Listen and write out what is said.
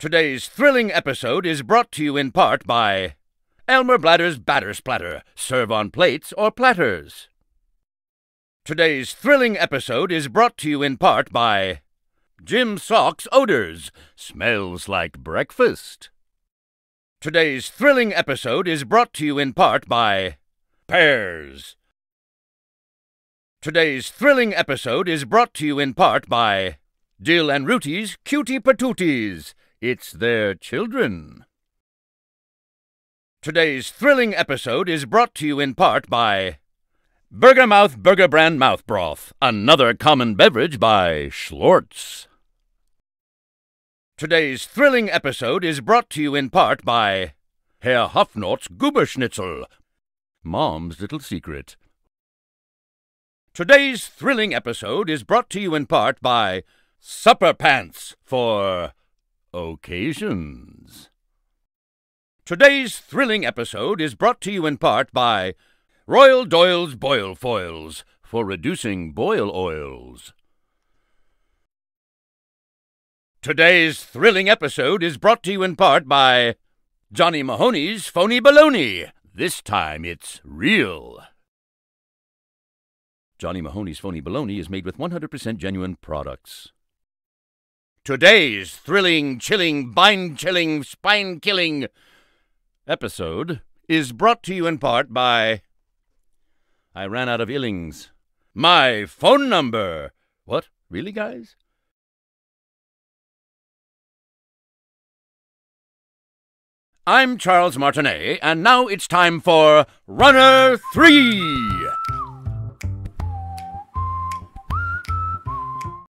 Today's thrilling episode is brought to you in part by Elmer Bladder's Batter Splatter. Serve on plates or platters. Today's thrilling episode is brought to you in part by Jim Sock's Odors. Smells like breakfast. Today's thrilling episode is brought to you in part by Pears. Today's thrilling episode is brought to you in part by Dill and Rooties Cutie Patooties. It's their children. Today's thrilling episode is brought to you in part by Burgermouth Burger Brand Mouth Broth, another common beverage by Schlortz. Today's thrilling episode is brought to you in part by Herr Hofnot's Guberschnitzel, Mom's Little Secret. Today's thrilling episode is brought to you in part by Supper Pants for occasions. Today's thrilling episode is brought to you in part by Royal Doyle's Boil Foils for reducing boil oils. Today's thrilling episode is brought to you in part by Johnny Mahoney's Phony Baloney. This time it's real. Johnny Mahoney's Phony Baloney is made with 100% genuine products. Today's thrilling, chilling, bind chilling, spine killing episode is brought to you in part by. I ran out of illings. My phone number! What? Really, guys? I'm Charles Martinet, and now it's time for Runner 3!